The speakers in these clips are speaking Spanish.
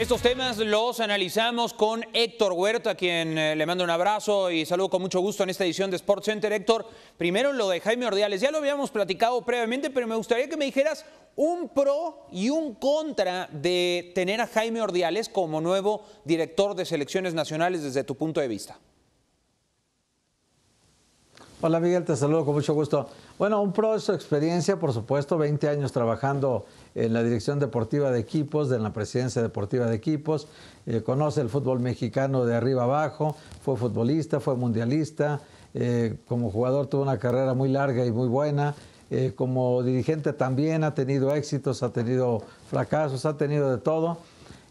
Estos temas los analizamos con Héctor Huerta, quien eh, le mando un abrazo y saludo con mucho gusto en esta edición de Sports Center. Héctor, primero lo de Jaime Ordiales, ya lo habíamos platicado previamente, pero me gustaría que me dijeras un pro y un contra de tener a Jaime Ordiales como nuevo director de selecciones nacionales desde tu punto de vista. Hola Miguel, te saludo con mucho gusto. Bueno, un pro de su experiencia, por supuesto, 20 años trabajando en la dirección deportiva de equipos, en la presidencia deportiva de equipos, eh, conoce el fútbol mexicano de arriba abajo, fue futbolista, fue mundialista, eh, como jugador tuvo una carrera muy larga y muy buena, eh, como dirigente también ha tenido éxitos, ha tenido fracasos, ha tenido de todo,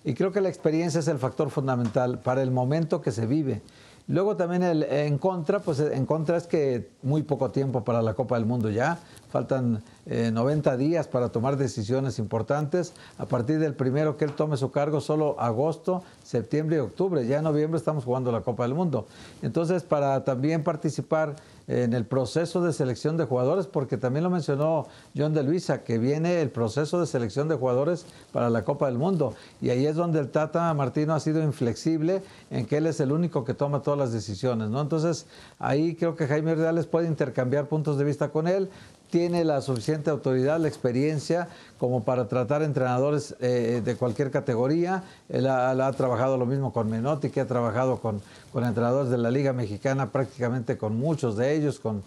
y creo que la experiencia es el factor fundamental para el momento que se vive. Luego también el, en contra, pues en contra es que muy poco tiempo para la Copa del Mundo ya, faltan 90 eh, días para tomar decisiones importantes. A partir del primero que él tome su cargo, solo agosto, septiembre y octubre. Ya en noviembre estamos jugando la Copa del Mundo. Entonces, para también participar en el proceso de selección de jugadores, porque también lo mencionó John de Luisa, que viene el proceso de selección de jugadores para la Copa del Mundo. Y ahí es donde el Tata Martino ha sido inflexible en que él es el único que toma todas las decisiones. ¿no? Entonces, ahí creo que Jaime Reales puede intercambiar puntos de vista con él, tiene la suficiente autoridad, la experiencia como para tratar entrenadores eh, de cualquier categoría. Él ha, trabajado lo mismo con Menotti, que ha trabajado con, entrenadores de la Liga Mexicana, prácticamente con muchos de ellos, con,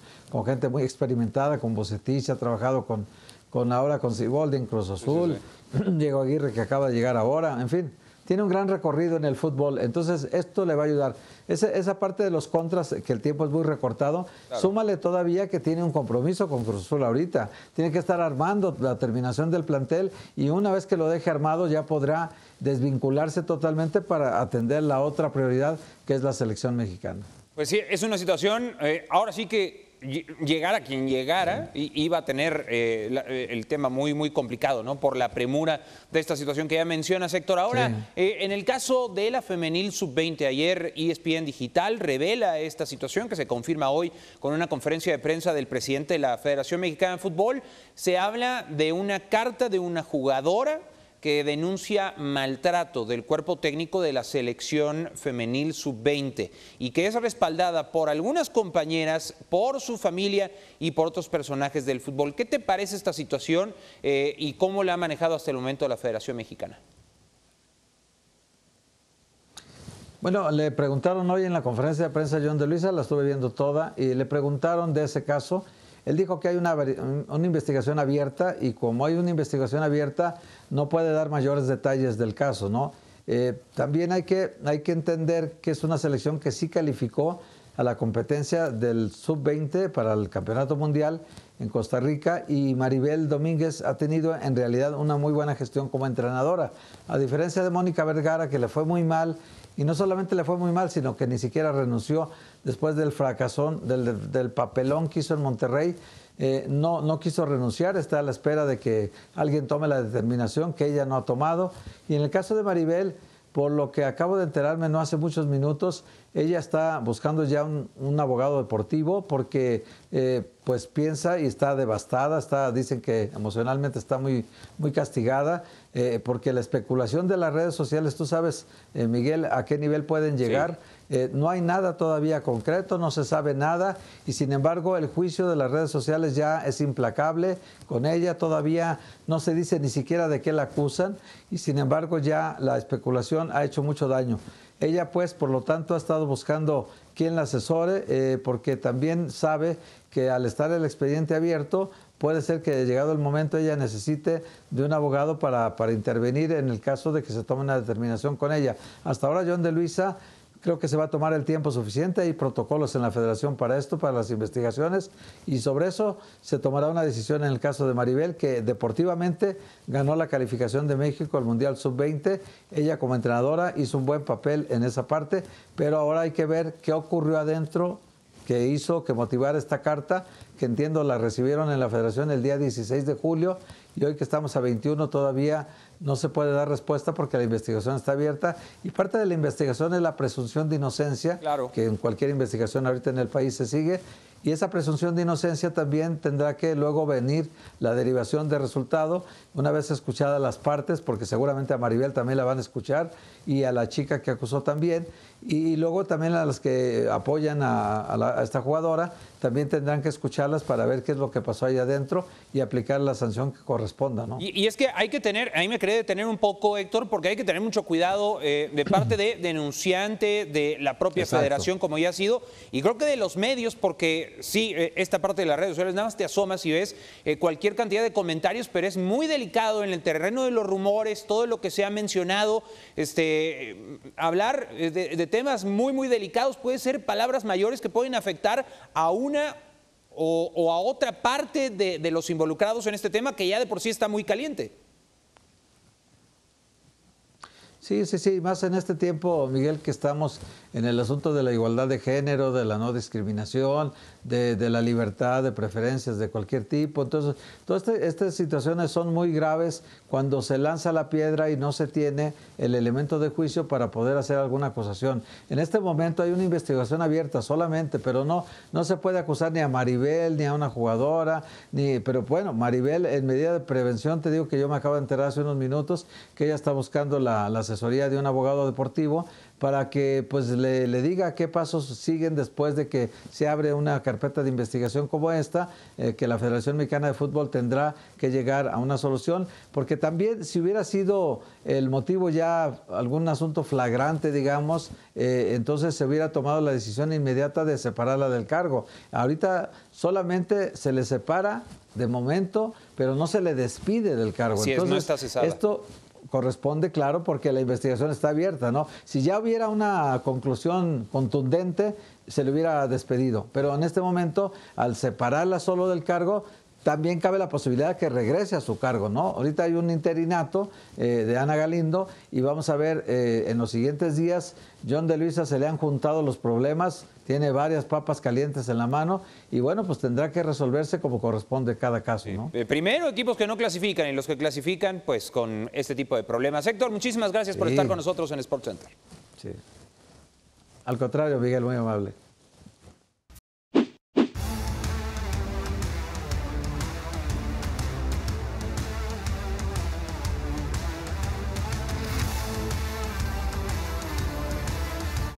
gente muy experimentada, con Bocetich, ha trabajado con, con ahora con Siboldi en Cruz Azul, Diego Aguirre que acaba de llegar ahora, en fin tiene un gran recorrido en el fútbol, entonces esto le va a ayudar. esa parte de los contras, eh, que el tiempo es muy recortado, súmale todavía que tiene un compromiso con Cruz Azul ahorita. Tiene que estar armando la terminación del plantel y una vez que lo deje armado ya podrá desvincularse totalmente para atender la otra prioridad que es la selección mexicana. Pues sí, es una situación, eh, ahora sí que llegara quien llegara, iba a tener eh, eh, el tema muy, muy complicado, ¿no? Por la premura de esta situación que ya menciona sector Ahora, eh, en el caso de la femenil sub-20, ayer ESPN Digital revela esta situación que se confirma hoy con una conferencia de prensa del presidente de la Federación Mexicana de Fútbol. Se habla de una carta de una jugadora que denuncia maltrato del cuerpo técnico de la selección femenil sub-20 y que es respaldada por algunas compañeras, por su familia y por otros personajes del fútbol. ¿Qué te parece esta situación eh, y cómo la ha manejado hasta el momento la Federación Mexicana? Bueno, le preguntaron hoy en la conferencia de prensa a John de Luisa, la estuve viendo toda, y le preguntaron de ese caso. Él dijo que hay una, investigación abierta y como hay una investigación abierta no puede dar mayores detalles del caso, ¿no? Eh, también hay que, hay que entender que es una selección que sí calificó a la competencia del sub-20 para el Campeonato Mundial en Costa Rica y Maribel Domínguez ha tenido en realidad una muy buena gestión como entrenadora, a diferencia de Mónica Vergara que le fue muy mal y no solamente le fue muy mal, sino que ni siquiera renunció después del fracasón, del, papelón que hizo en Monterrey. Eh, no, no quiso renunciar, está a la espera de que alguien tome la determinación que ella no ha tomado. Y en el caso de Maribel, por lo que acabo de enterarme no hace muchos minutos, ella está buscando ya un, abogado deportivo porque eh, pues piensa y está devastada, está, dicen que emocionalmente está muy, muy castigada, eh, porque la especulación de las redes sociales, tú sabes, eh, Miguel, a qué nivel pueden llegar. Eh, no hay nada todavía concreto, no se sabe nada, y sin embargo el juicio de las redes sociales ya es implacable con ella, todavía no se dice ni siquiera de qué la acusan, y sin embargo ya la especulación ha hecho mucho daño. Ella pues, por lo tanto, ha estado buscando quien la asesore, porque también sabe que al estar el expediente abierto, puede ser que llegado el momento ella necesite de un abogado para, para intervenir en el caso de que se tome una determinación con ella. Hasta ahora John de Luisa creo que se va a tomar el tiempo suficiente, hay protocolos en la federación para esto, para las investigaciones, y sobre eso se tomará una decisión en el caso de Maribel, que deportivamente ganó la calificación de México al Mundial Sub-20, ella como entrenadora hizo un buen papel en esa parte, pero ahora hay que ver qué ocurrió adentro que hizo que motivara esta carta, que entiendo la recibieron en la Federación el día 16 de julio y hoy que estamos a 21 todavía no se puede dar respuesta porque la investigación está abierta y parte de la investigación es la presunción de inocencia, que en cualquier investigación ahorita en el país se sigue y esa presunción de inocencia también tendrá que luego venir la derivación de resultado, una vez escuchadas las partes, porque seguramente a Maribel también la van a escuchar y a la chica que acusó también, y luego también a las que apoyan a, esta jugadora, también tendrán que escucharlas para ver qué es lo que pasó ahí adentro y aplicar la sanción que corresponda. ¿no? Y, es que hay que tener, ahí me quería detener un poco, Héctor, porque hay que tener mucho cuidado eh, de parte de denunciante, de la propia federación, como ya ha sido, y creo que de los medios, porque sí, eh, esta parte de las redes sociales, nada más te asomas y ves eh, cualquier cantidad de comentarios, pero es muy delicado en el terreno de los rumores, todo lo que se ha mencionado, este, eh, hablar de, temas muy, muy delicados puede ser palabras mayores que pueden afectar a una o, a otra parte de los involucrados en este tema que ya de por sí está muy caliente. Sí, sí, sí, más en este tiempo, Miguel, que estamos en el asunto de la igualdad de género, de la no discriminación, de, la libertad de preferencias de cualquier tipo. Entonces, todas este, estas situaciones son muy graves cuando se lanza la piedra y no se tiene el elemento de juicio para poder hacer alguna acusación. En este momento hay una investigación abierta solamente, pero no, no se puede acusar ni a Maribel, ni a una jugadora, ni, pero bueno, Maribel, en medida de prevención, te digo que yo me acabo de enterar hace unos minutos que ella está buscando la, las asesoría de un abogado deportivo para que pues le, diga qué pasos siguen después de que se abre una carpeta de investigación como esta, eh, que la Federación Mexicana de Fútbol tendrá que llegar a una solución, porque también si hubiera sido el motivo ya algún asunto flagrante, digamos, eh, entonces se hubiera tomado la decisión inmediata de separarla del cargo. Ahorita solamente se le separa de momento, pero no se le despide del cargo. entonces, no está Esto corresponde, claro, porque la investigación está abierta, ¿no? Si ya hubiera una conclusión contundente, se le hubiera despedido. Pero en este momento, al separarla solo del cargo, también cabe la posibilidad de que regrese a su cargo, ¿no? Ahorita hay un interinato eh, de Ana Galindo y vamos a ver eh, en los siguientes días, John de Luisa se le han juntado los problemas, tiene varias papas calientes en la mano y bueno, pues tendrá que resolverse como corresponde cada caso, ¿no? Eh, primero, equipos que no clasifican y los que clasifican, pues con este tipo de problemas. Héctor, muchísimas gracias por estar con nosotros en Sport Center. Sí. Al contrario, Miguel, muy amable.